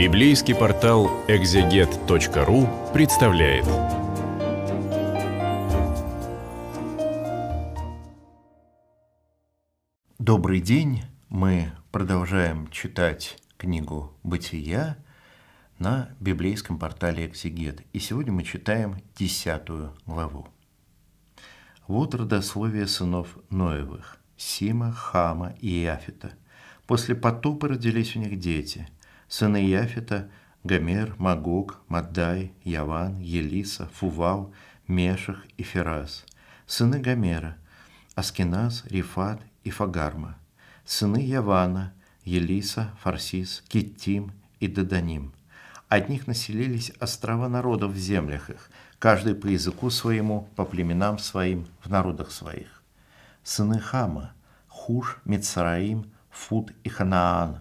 Библейский портал экзегет.ру представляет. Добрый день! Мы продолжаем читать книгу «Бытия» на библейском портале «Экзегет». И сегодня мы читаем десятую главу. Вот родословие сынов Ноевых – Сима, Хама и Иафита. После потопа родились у них дети – сыны Яфета, Гомер, Магог, Маддай, Яван, Елиса, Фувал, Мешах и Ферас. Сыны Гомера – Аскиназ, Рифат и Фагарма. Сыны Явана – Елиса, Фарсис, Киттим и Даданим. От них населились острова народов в землях их, каждый по языку своему, по племенам своим, в народах своих. Сыны Хама – Хуш, Мицраим, Фуд и Ханаан.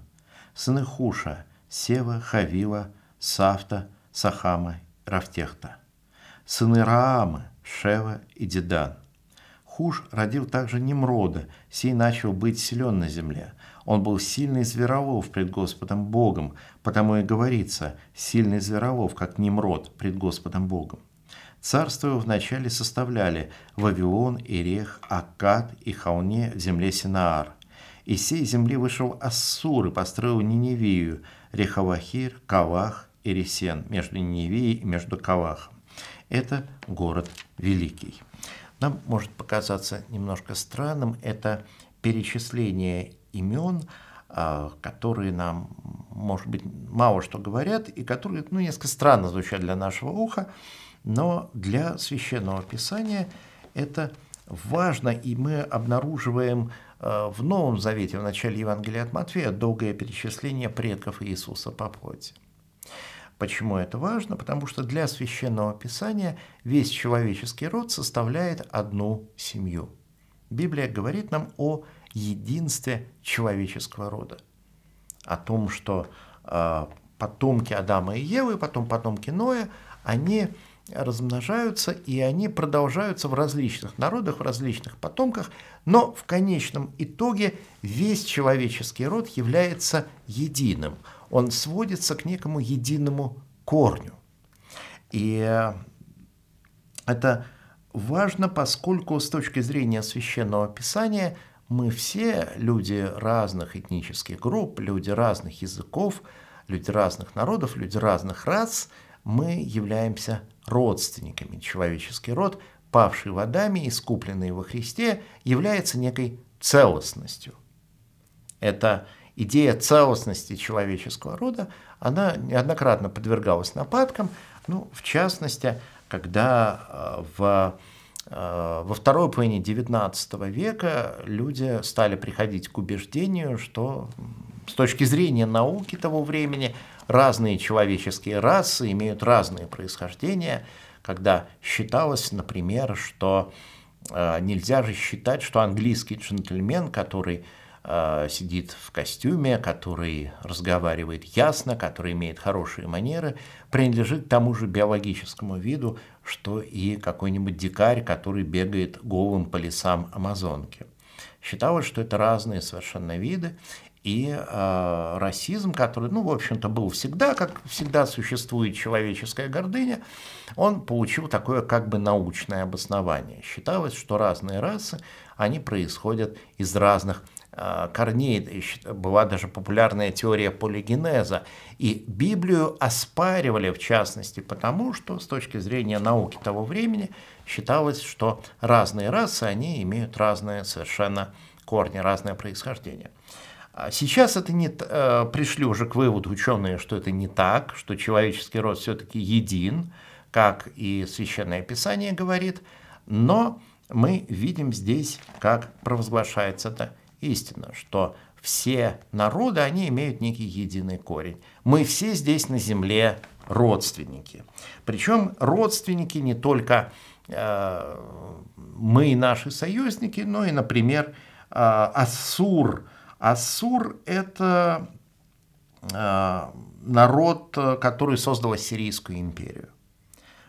Сыны Хуша – Сева, Хавила, Сафта, Сахама, Рафтехта. Сыны Раамы, Шева и Дедан. Хуш родил также Немрода, сей начал быть силен на земле. Он был сильный зверолов пред Господом Богом, потому и говорится «сильный зверолов, как Немрод пред Господом Богом». Царство его вначале составляли Вавилон, Ирех, Акад и Хауне в земле Синаар. Из сей земли вышел Ассур и построил Ниневию – Рехавахир, Кавах и Ресен, между Невией и между Кавахом. Это город великий. Нам может показаться немножко странным это перечисление имен, а, которые нам, может быть, мало что говорят, и которые, ну, несколько странно звучат для нашего уха, но для священного писания это важно, и мы обнаруживаем Э, в Новом Завете, в начале Евангелия от Матфея, долгое перечисление предков Иисуса по плоти. Почему это важно? Потому что для священного писания весь человеческий род составляет одну семью. Библия говорит нам о единстве человеческого рода, о том, что э, потомки Адама и Евы, потом потомки Ноя, они размножаются, и они продолжаются в различных народах, в различных потомках, но в конечном итоге весь человеческий род является единым. Он сводится к некому единому корню. И э, это важно, поскольку с точки зрения священного писания мы все люди разных этнических групп, люди разных языков, люди разных народов, люди разных рас, мы являемся родственниками. Человеческий род, павший водами, искупленный во Христе, является некой целостностью. Эта идея целостности человеческого рода, она неоднократно подвергалась нападкам, ну, в частности, когда э, в, э, во второй половине XIX века люди стали приходить к убеждению, что с точки зрения науки того времени разные человеческие расы имеют разные происхождения, когда считалось, например, что э, нельзя же считать, что английский джентльмен, который э, сидит в костюме, который разговаривает ясно, который имеет хорошие манеры, принадлежит тому же биологическому виду, что и какой-нибудь дикарь, который бегает голым по лесам Амазонки. Считалось, что это разные совершенно виды, и э, расизм, который, ну, в общем-то, был всегда, как всегда существует человеческая гордыня, он получил такое как бы научное обоснование. Считалось, что разные расы, они происходят из разных э, корней. Была даже популярная теория полигенеза. И Библию оспаривали, в частности, потому что с точки зрения науки того времени считалось, что разные расы, они имеют разные совершенно корни, разное происхождение. А сейчас это не э, пришли уже к выводу ученые, что это не так, что человеческий род все-таки един, как и Священное Писание говорит, но мы видим здесь, как провозглашается эта истина, что все народы, они имеют некий единый корень. Мы все здесь на земле родственники. Причем родственники не только э, мы и наши союзники, но и, например, э, Ассур – Ассур – это э, народ, который создал Ассирийскую империю.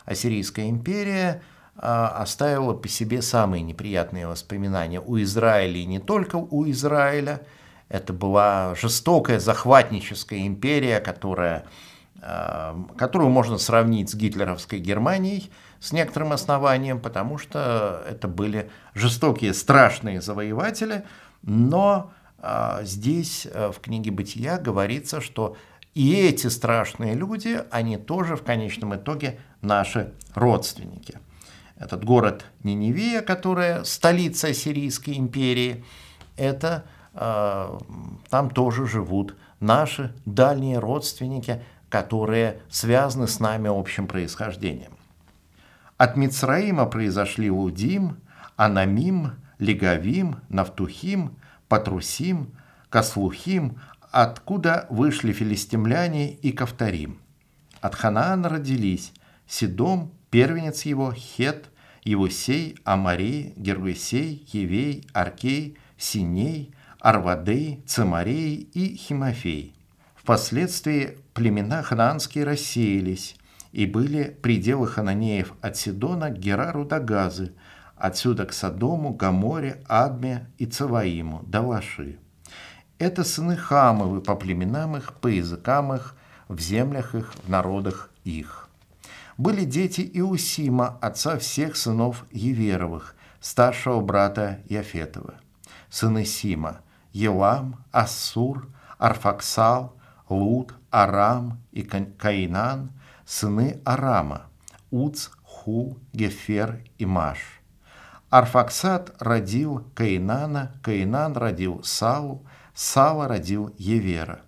Ассирийская империя э, оставила по себе самые неприятные воспоминания у Израиля и не только у Израиля. Это была жестокая захватническая империя, которая, э, которую можно сравнить с гитлеровской Германией с некоторым основанием, потому что это были жестокие, страшные завоеватели, но а, здесь э, в книге «Бытия» говорится, что и эти страшные люди, они тоже в конечном итоге наши родственники. Этот город Ниневия, которая столица Сирийской империи, это а, там тоже живут наши дальние родственники, которые связаны с нами общим происхождением. От Мицраима произошли Лудим, Анамим, Легавим, Нафтухим – Патрусим, Кослухим, откуда вышли филистимляне и Кавторим. От Ханаана родились Сидом, первенец его, Хет, Евусей, Амарей, Гервесей, Евей, Аркей, Синей, Арвадей, Цемарей и Химофей. Впоследствии племена ханаанские рассеялись, и были пределы хананеев от Сидона к Герару до Газы – Отсюда к Содому, Гаморе, Адме и Цаваиму, Лаши. Это сыны Хамовы по племенам их, по языкам их, в землях их, в народах их. Были дети Иусима, отца всех сынов Еверовых, старшего брата Яфетова. Сыны Сима – Елам, Ассур, Арфаксал, Лут, Арам и Каинан, сыны Арама – Уц, Ху, Гефер и Маш – Арфаксад родил Каинана, Каинан родил Саву, Сава родил Евера.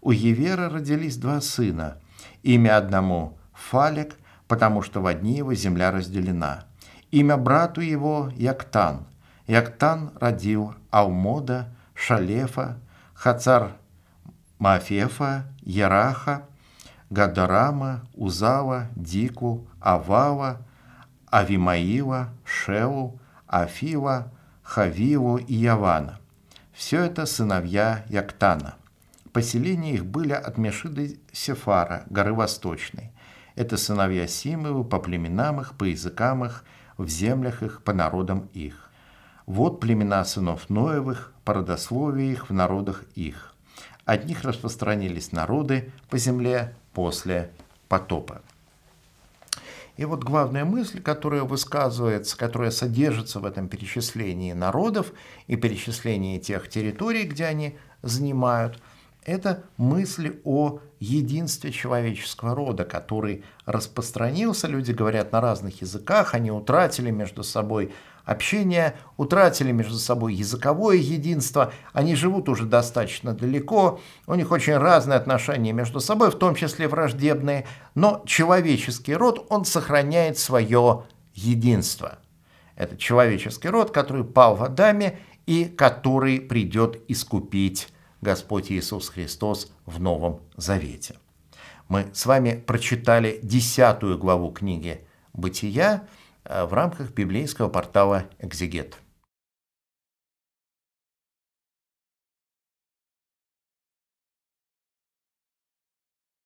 У Евера родились два сына. Имя одному – Фалек, потому что в одни его земля разделена. Имя брату его – Яктан. Яктан родил Алмода, Шалефа, Хацар Мафефа, Яраха, Гадарама, Узава, Дику, Авава, Авимаила, Шеу, Афива, Хавилу и Явана. Все это сыновья Яктана. Поселения их были от Мешиды Сефара, горы Восточной. Это сыновья Симовы по племенам их, по языкам их, в землях их, по народам их. Вот племена сынов Ноевых, по родословию их в народах их. От них распространились народы по земле после потопа. И вот главная мысль, которая высказывается, которая содержится в этом перечислении народов и перечислении тех территорий, где они занимают, это мысли о единстве человеческого рода, который распространился, люди говорят на разных языках, они утратили между собой общения, утратили между собой языковое единство, они живут уже достаточно далеко, у них очень разные отношения между собой, в том числе враждебные, но человеческий род, он сохраняет свое единство. Это человеческий род, который пал в Адаме и который придет искупить Господь Иисус Христос в Новом Завете. Мы с вами прочитали десятую главу книги «Бытия», Э, в рамках библейского портала «Экзегет».